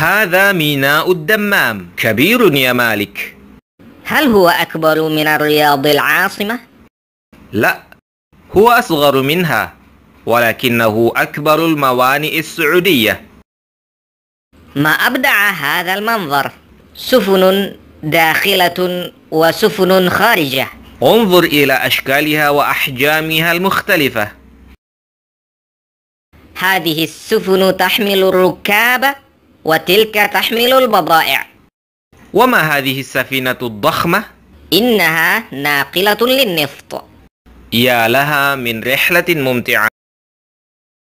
هذا ميناء الدمام كبير يا مالك هل هو أكبر من الرياض العاصمة؟ لا هو أصغر منها ولكنه أكبر الموانئ السعودية ما أبدع هذا المنظر سفن داخلة وسفن خارجة انظر إلى أشكالها وأحجامها المختلفة هذه السفن تحمل الركاب وتلك تحمل البضائع وما هذه السفينة الضخمة؟ إنها ناقلة للنفط يا لها من رحلة ممتعة